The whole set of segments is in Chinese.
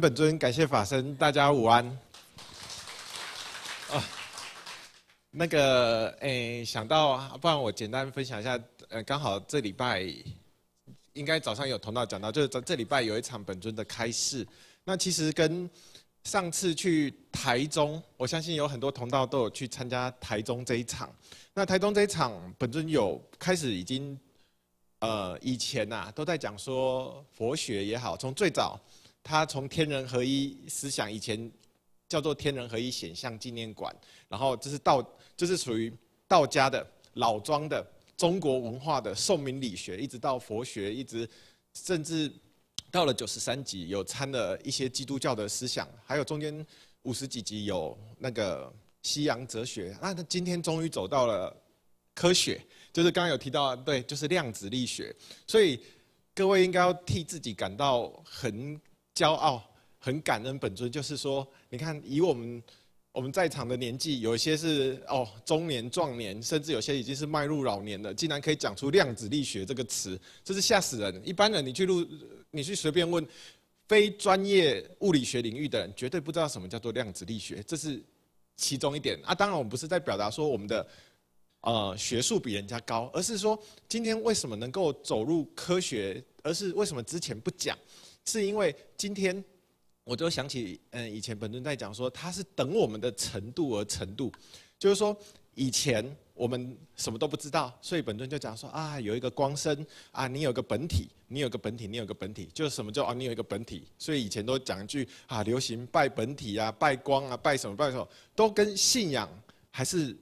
本尊感谢法身，大家午安。啊，那个诶，想到不然我简单分享一下。呃，刚好这礼拜应该早上有同道讲到，就是这这礼拜有一场本尊的开示。那其实跟上次去台中，我相信有很多同道都有去参加台中这一场。那台中这一场本尊有开始已经，呃，以前呐都在讲说佛学也好，从最早。他从天人合一思想，以前叫做天人合一显像纪念馆，然后这是道，这是属于道家的老庄的中国文化的宋明理学，一直到佛学，一直甚至到了九十三集有掺了一些基督教的思想，还有中间五十几集有那个西洋哲学，那今天终于走到了科学，就是刚刚有提到对，就是量子力学，所以各位应该要替自己感到很。骄傲，很感恩本尊，就是说，你看，以我们我们在场的年纪，有一些是哦中年壮年，甚至有些已经是迈入老年的，竟然可以讲出量子力学这个词，这是吓死人。一般人你去录，你去随便问非专业物理学领域的人，绝对不知道什么叫做量子力学，这是其中一点。啊，当然我们不是在表达说我们的呃学术比人家高，而是说今天为什么能够走入科学，而是为什么之前不讲？是因为今天，我就想起，嗯，以前本尊在讲说，他是等我们的程度而程度，就是说，以前我们什么都不知道，所以本尊就讲说，啊，有一个光身，啊，你有个本体，你有个本体，你有个本体，就是什么叫啊，你有一个本体，所以以前都讲一句啊，流行拜本体啊，拜光啊，拜什么拜什么，都跟信仰还是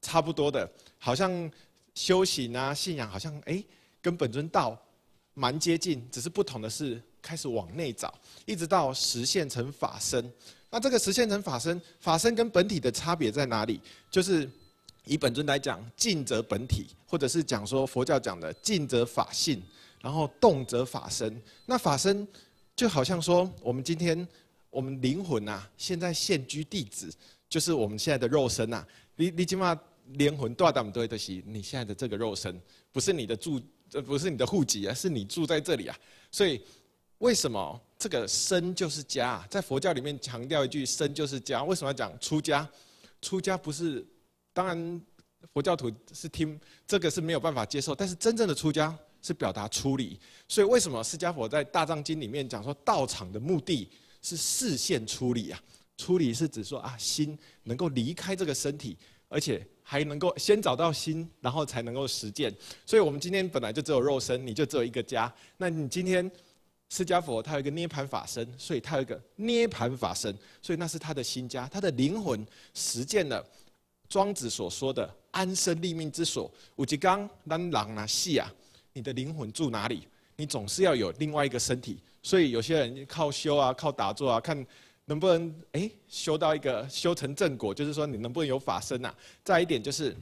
差不多的，好像修行啊，信仰好像哎，跟本尊道蛮接近，只是不同的是。开始往内找，一直到实现成法身。那这个实现成法身，法身跟本体的差别在哪里？就是以本尊来讲，静则本体，或者是讲说佛教讲的静则法性，然后动则法身。那法身就好像说，我们今天我们灵魂呐，现在现居地址就是我们现在的肉身呐。你你起码灵魂多少大部分东你现在的这个肉身不是你的住，不是你的户籍，啊，是你住在这里啊，所以。为什么这个身就是家？在佛教里面强调一句“身就是家”，为什么要讲出家？出家不是，当然佛教徒是听这个是没有办法接受，但是真正的出家是表达出离。所以为什么释迦佛在《大藏经》里面讲说，道场的目的是视线出离啊？出离是指说啊，心能够离开这个身体，而且还能够先找到心，然后才能够实践。所以我们今天本来就只有肉身，你就只有一个家，那你今天。释迦佛他有一个涅盘法身，所以他有一个涅盘法身，所以那是他的新家，他的灵魂实践了庄子所说的安身立命之所。五吉刚、南朗啊、系啊，你的灵魂住哪里？你总是要有另外一个身体。所以有些人靠修啊、靠打坐啊，看能不能哎修到一个修成正果，就是说你能不能有法身啊？再一点就是。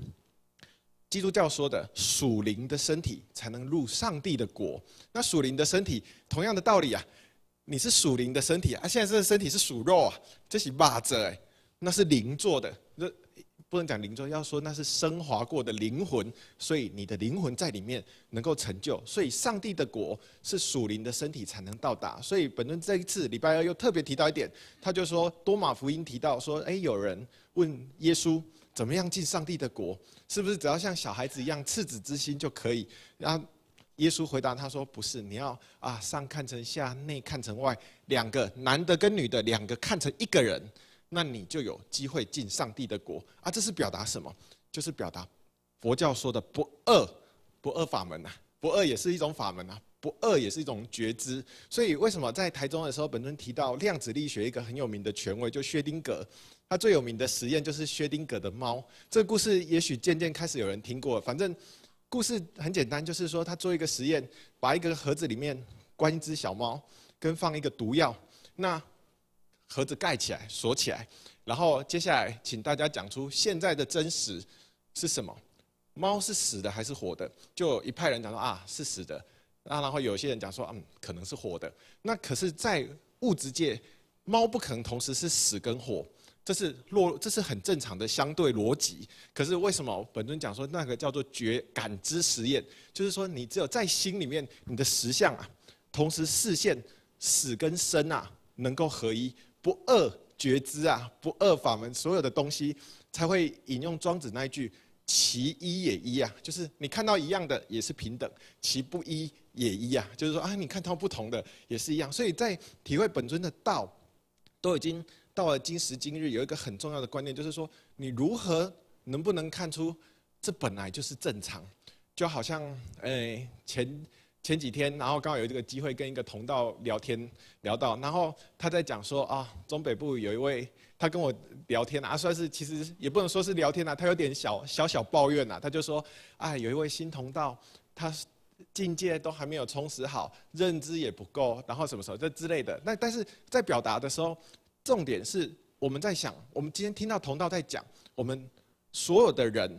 基督教说的属灵的身体才能入上帝的国。那属灵的身体，同样的道理啊，你是属灵的身体啊。现在这个身体是属肉啊，这是物质哎，那是灵做的。那不能讲灵做，要说那是升华过的灵魂。所以你的灵魂在里面能够成就。所以上帝的国是属灵的身体才能到达。所以本论这一次礼拜二又特别提到一点，他就说多马福音提到说，哎，有人问耶稣。怎么样进上帝的国？是不是只要像小孩子一样赤子之心就可以？然后耶稣回答他说：“不是，你要啊上看成下，内看成外，两个男的跟女的两个看成一个人，那你就有机会进上帝的国啊！”这是表达什么？就是表达佛教说的不二，不二法门啊！不二也是一种法门啊！不二也是一种觉知。所以为什么在台中的时候，本尊提到量子力学一个很有名的权威，就薛定谔。他最有名的实验就是薛定谔的猫。这个故事也许渐渐开始有人听过。反正故事很简单，就是说他做一个实验，把一个盒子里面关一只小猫，跟放一个毒药。那盒子盖起来锁起来，然后接下来请大家讲出现在的真实是什么？猫是死的还是活的？就一派人讲说啊是死的，那然后有些人讲说嗯可能是活的。那可是，在物质界，猫不可能同时是死跟活。这是落，这是很正常的相对逻辑。可是为什么本尊讲说那个叫做觉感知实验？就是说，你只有在心里面，你的实相啊，同时视线死跟生啊，能够合一，不二觉知啊，不二法门，所有的东西才会引用庄子那一句：其一也一啊，就是你看到一样的也是平等；其不一也一啊，就是说啊，你看到不同的也是一样。所以在体会本尊的道，都已经。到了今时今日，有一个很重要的观念，就是说你如何能不能看出这本来就是正常，就好像诶前前几天，然后刚好有这个机会跟一个同道聊天聊到，然后他在讲说啊中北部有一位，他跟我聊天啊算是其实也不能说是聊天啊，他有点小小小抱怨呐，他就说啊有一位新同道，他境界都还没有充实好，认知也不够，然后什么时候这之类的，那但是在表达的时候。重点是我们在想，我们今天听到同道在讲，我们所有的人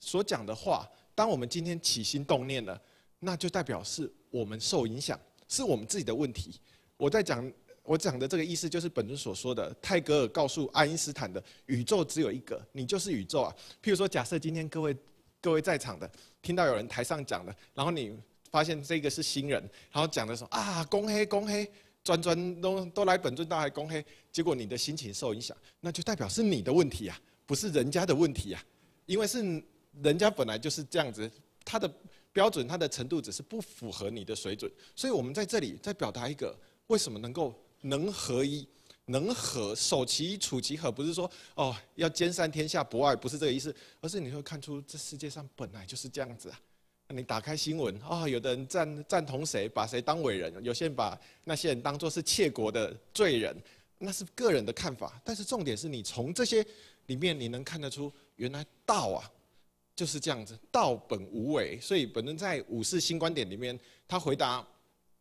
所讲的话，当我们今天起心动念了，那就代表是我们受影响，是我们自己的问题。我在讲，我讲的这个意思就是本尊所说的泰戈尔告诉爱因斯坦的：宇宙只有一个，你就是宇宙啊。譬如说，假设今天各位各位在场的听到有人台上讲的，然后你发现这个是新人，然后讲的时候啊，公黑公黑。专专都都来本尊大海公黑，结果你的心情受影响，那就代表是你的问题呀，不是人家的问题呀，因为是人家本来就是这样子，他的标准他的程度只是不符合你的水准，所以我们在这里在表达一个为什么能够能合一，能和守其楚其和，不是说哦要兼善天下博爱不是这个意思，而是你会看出这世界上本来就是这样子啊。你打开新闻啊，有的人赞赞同谁，把谁当伟人，有些人把那些人当作是窃国的罪人，那是个人的看法。但是重点是你从这些里面你能看得出，原来道啊就是这样子，道本无为。所以本尊在五世新观点里面，他回答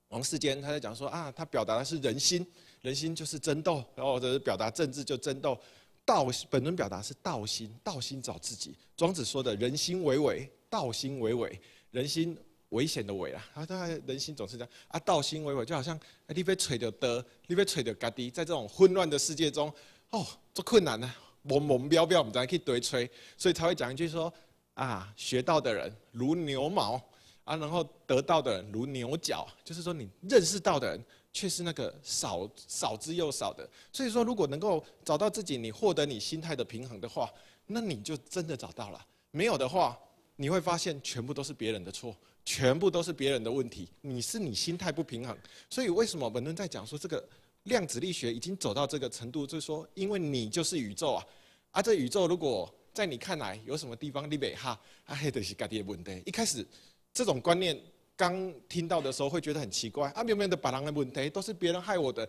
王世坚，他在讲说啊，他表达的是人心，人心就是争斗，然后或者是表达政治就争斗。道本尊表达是道心，道心找自己。庄子说的人心为伪，道心为伪。人心危险的危啦，啊，他人心总是这样啊，道心为尾，就好像你被吹的得，你被吹的嘎滴，在这种混乱的世界中，哦，这困难呢，懵懵标标，我们才可以堆吹，所以才会讲一句说啊，学到的人如牛毛啊，然后得到的人如牛角，就是说你认识到的人却是那个少少之又少的，所以说如果能够找到自己，你获得你心态的平衡的话，那你就真的找到了，没有的话。你会发现全部都是别人的错，全部都是别人的问题。你是你心态不平衡，所以为什么本论在讲说这个量子力学已经走到这个程度，就是说因为你就是宇宙啊，啊这宇宙如果在你看来有什么地方你对哈，啊黑的是家己的问题。一开始这种观念刚听到的时候会觉得很奇怪，啊明明的把人的问题都是别人害我的。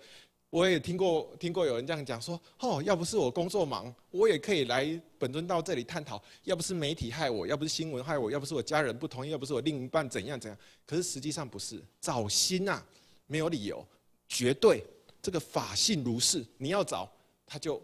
我也听过，听过有人这样讲说：哦，要不是我工作忙，我也可以来本尊到这里探讨；要不是媒体害我，要不是新闻害我，要不是我家人不同意，要不是我另一半怎样怎样。可是实际上不是，找心啊，没有理由，绝对这个法性如是。你要找，他就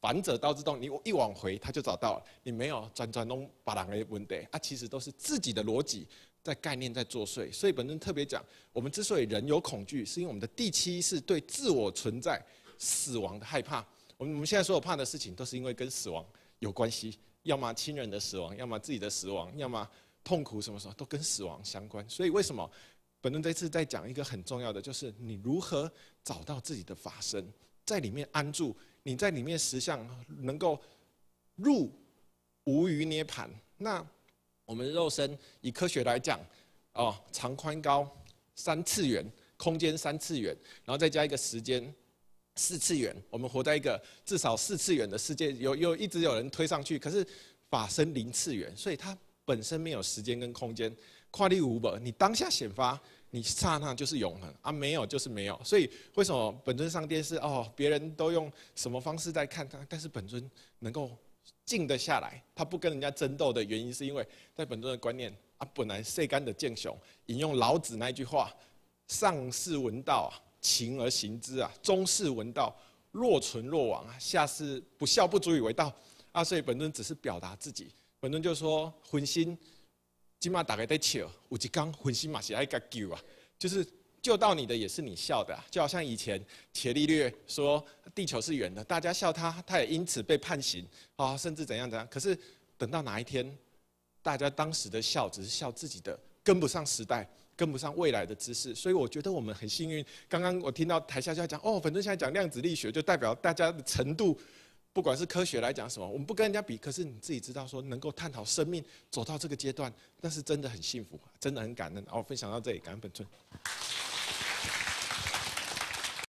反者道之动，你一往回，他就找到了。你没有转转弄把人的问题啊，其实都是自己的逻辑。在概念在作祟，所以本身特别讲，我们之所以人有恐惧，是因为我们的第七是对自我存在死亡的害怕。我们我们现在所有怕的事情，都是因为跟死亡有关系，要么亲人的死亡，要么自己的死亡，要么痛苦什么什么，都跟死亡相关。所以为什么本尊这次在讲一个很重要的，就是你如何找到自己的法身，在里面安住，你在里面实相，能够入无余涅盘。那我们肉身以科学来讲，哦，长宽高三次元空间三次元，然后再加一个时间四次元，我们活在一个至少四次元的世界。有有一直有人推上去，可是法身零次元，所以它本身没有时间跟空间，跨立无本，你当下显发，你刹那就是永恒啊，没有就是没有。所以为什么本尊上电视？哦，别人都用什么方式在看他，但是本尊能够。静得下来，他不跟人家争斗的原因，是因为在本尊的观念啊，本来塞干的剑雄引用老子那句话：上士闻道，勤而行之啊；中士闻道，若存若亡啊；下士不孝，不足以为道啊。所以本尊只是表达自己，本尊就说：魂心今嘛大概在笑，我一刚魂心嘛是爱个救啊，就是。救到你的也是你笑的，就好像以前伽利略说地球是圆的，大家笑他，他也因此被判刑啊，甚至怎样怎样。可是等到哪一天，大家当时的笑只是笑自己的跟不上时代，跟不上未来的知识。所以我觉得我们很幸运。刚刚我听到台下在讲哦，本尊现在讲量子力学，就代表大家的程度，不管是科学来讲什么，我们不跟人家比。可是你自己知道说能够探讨生命走到这个阶段，那是真的很幸福，真的很感恩。好，分享到这里，感恩本尊。